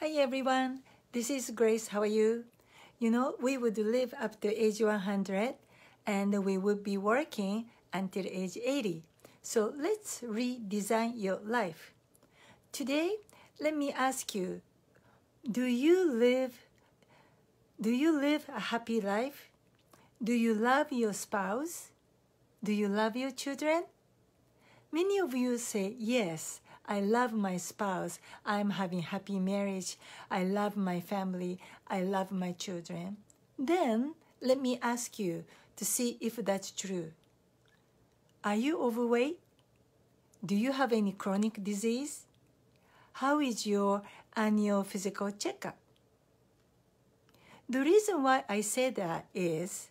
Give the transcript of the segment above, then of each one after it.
Hi everyone, this is Grace. How are you? You know, we would live up to age 100 and we would be working until age 80. So let's redesign your life. Today, let me ask you, do you live do you live a happy life? Do you love your spouse? Do you love your children? Many of you say yes, I love my spouse. I'm having happy marriage. I love my family. I love my children. Then let me ask you to see if that's true. Are you overweight? Do you have any chronic disease? How is your annual physical checkup? The reason why I say that is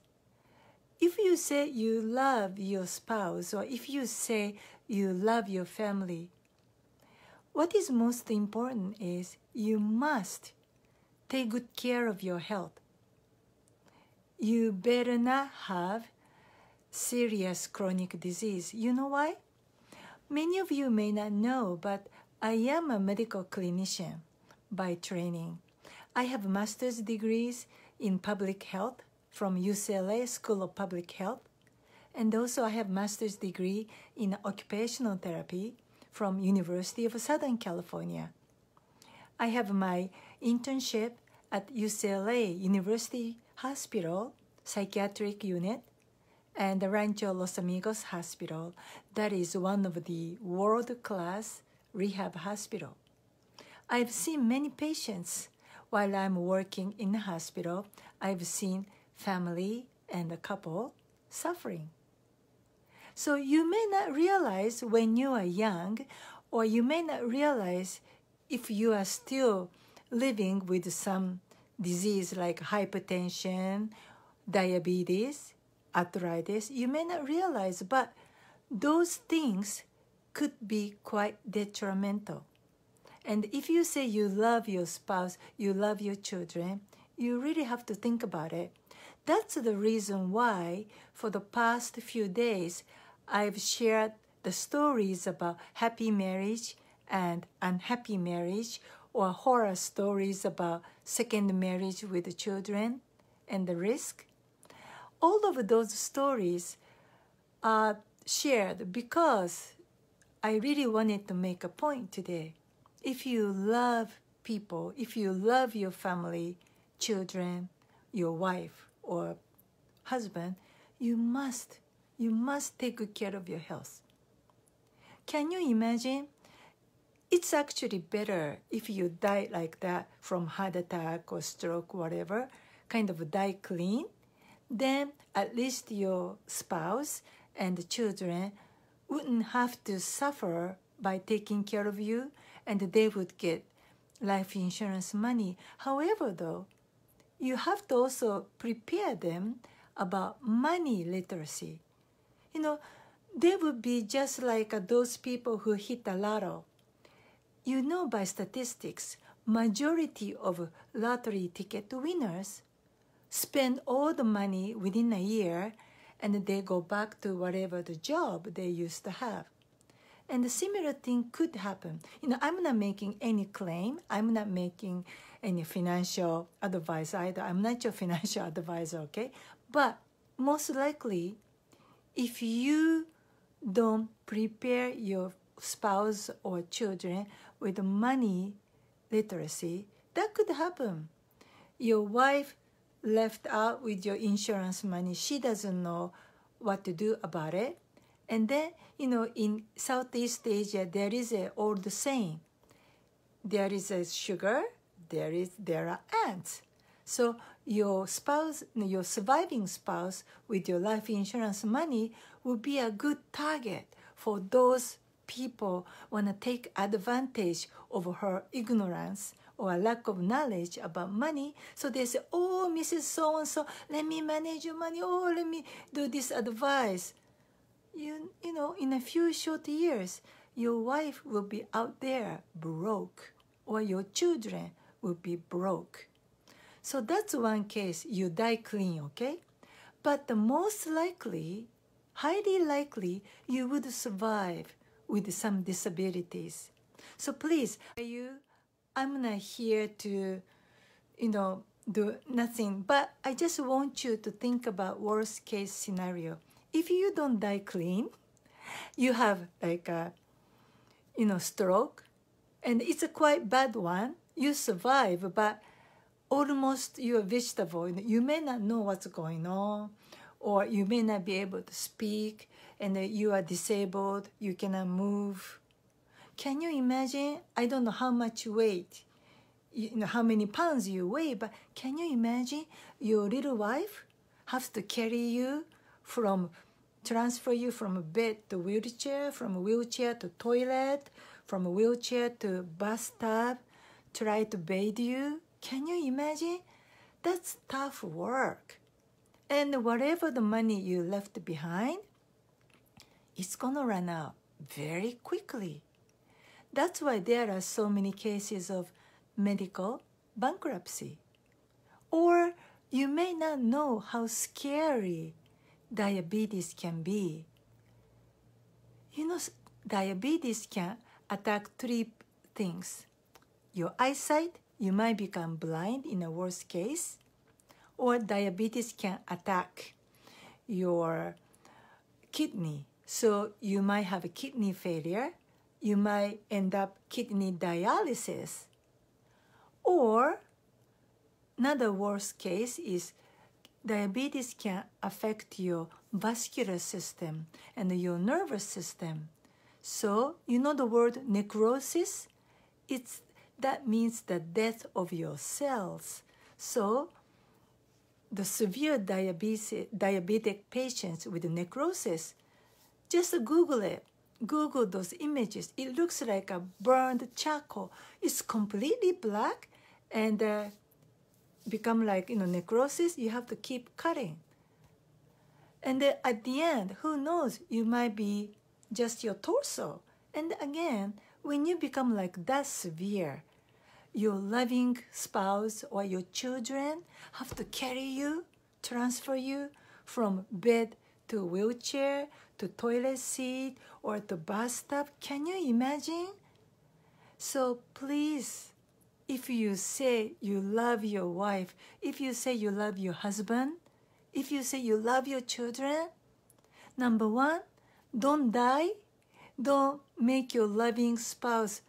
if you say you love your spouse or if you say you love your family, what is most important is you must take good care of your health. You better not have serious chronic disease. You know why? Many of you may not know, but I am a medical clinician by training. I have master's degrees in public health from UCLA School of Public Health, and also I have master's degree in occupational therapy from University of Southern California. I have my internship at UCLA University Hospital Psychiatric Unit and the Rancho Los Amigos Hospital that is one of the world-class rehab hospital. I've seen many patients while I'm working in the hospital. I've seen family and a couple suffering. So you may not realize when you are young, or you may not realize if you are still living with some disease like hypertension, diabetes, arthritis, you may not realize, but those things could be quite detrimental. And if you say you love your spouse, you love your children, you really have to think about it. That's the reason why, for the past few days, I've shared the stories about happy marriage and unhappy marriage or horror stories about second marriage with children and the risk. All of those stories are shared because I really wanted to make a point today. If you love people, if you love your family, children, your wife, or husband, you must you must take good care of your health. Can you imagine? It's actually better if you die like that from heart attack or stroke, whatever, kind of die clean. Then at least your spouse and children wouldn't have to suffer by taking care of you and they would get life insurance money. However, though, you have to also prepare them about money literacy you know, they would be just like uh, those people who hit the lotto. You know by statistics, majority of lottery ticket winners spend all the money within a year and they go back to whatever the job they used to have. And a similar thing could happen. You know, I'm not making any claim. I'm not making any financial advice either. I'm not your financial advisor, okay? But most likely, if you don't prepare your spouse or children with money literacy, that could happen. Your wife left out with your insurance money. She doesn't know what to do about it. And then, you know, in Southeast Asia, there is an old saying. There is a sugar, there is there are ants. So your spouse, your surviving spouse with your life insurance money would be a good target for those people want to take advantage of her ignorance or a lack of knowledge about money. So they say, oh, Mrs. So-and-so, let me manage your money. Oh, let me do this advice. You, you know, in a few short years, your wife will be out there broke or your children will be broke so that's one case you die clean, okay? But the most likely, highly likely, you would survive with some disabilities. So please, you, I'm not here to, you know, do nothing, but I just want you to think about worst case scenario. If you don't die clean, you have like a, you know, stroke, and it's a quite bad one. You survive, but almost you're vegetable you may not know what's going on or you may not be able to speak and you are disabled you cannot move can you imagine i don't know how much you weight you know how many pounds you weigh but can you imagine your little wife has to carry you from transfer you from bed to wheelchair from wheelchair to toilet from wheelchair to bathtub try to bathe you can you imagine? That's tough work. And whatever the money you left behind, it's gonna run out very quickly. That's why there are so many cases of medical bankruptcy. Or you may not know how scary diabetes can be. You know, diabetes can attack three things your eyesight, you might become blind in a worst case, or diabetes can attack your kidney. So you might have a kidney failure. You might end up kidney dialysis. Or another worst case is diabetes can affect your vascular system and your nervous system. So, you know the word necrosis? It's that means the death of your cells. So the severe diabetes, diabetic patients with necrosis, just Google it. Google those images. It looks like a burned charcoal. It's completely black and uh, become like, you know, necrosis. You have to keep cutting. And then at the end, who knows, you might be just your torso. And again, when you become like that severe, your loving spouse or your children have to carry you, transfer you from bed to wheelchair, to toilet seat, or to bus stop. Can you imagine? So please, if you say you love your wife, if you say you love your husband, if you say you love your children, number one, don't die. Don't make your loving spouse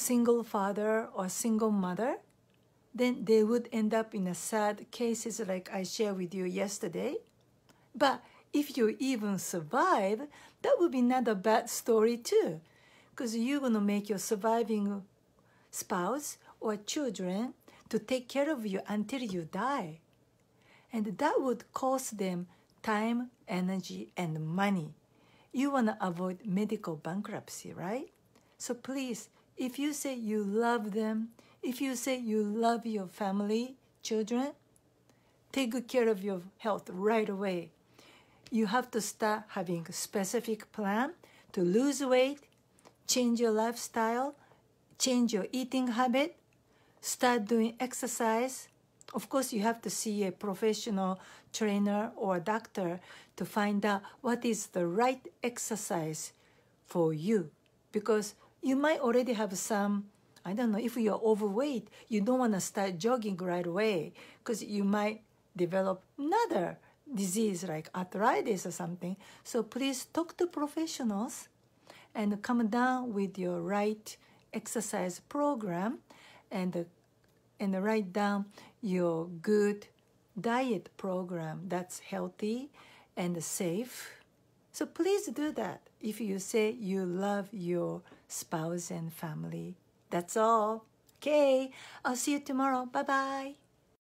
single father or single mother, then they would end up in a sad cases like I shared with you yesterday. But if you even survive, that would be not a bad story too, because you're going to make your surviving spouse or children to take care of you until you die. And that would cost them time, energy, and money. You want to avoid medical bankruptcy, right? So please if you say you love them, if you say you love your family, children, take good care of your health right away. You have to start having a specific plan to lose weight, change your lifestyle, change your eating habit, start doing exercise. Of course, you have to see a professional trainer or doctor to find out what is the right exercise for you because you might already have some I don't know if you're overweight, you don't want to start jogging right away because you might develop another disease like arthritis or something. So please talk to professionals and come down with your right exercise program and and write down your good diet program that's healthy and safe. So please do that if you say you love your spouse, and family. That's all. Okay, I'll see you tomorrow. Bye bye.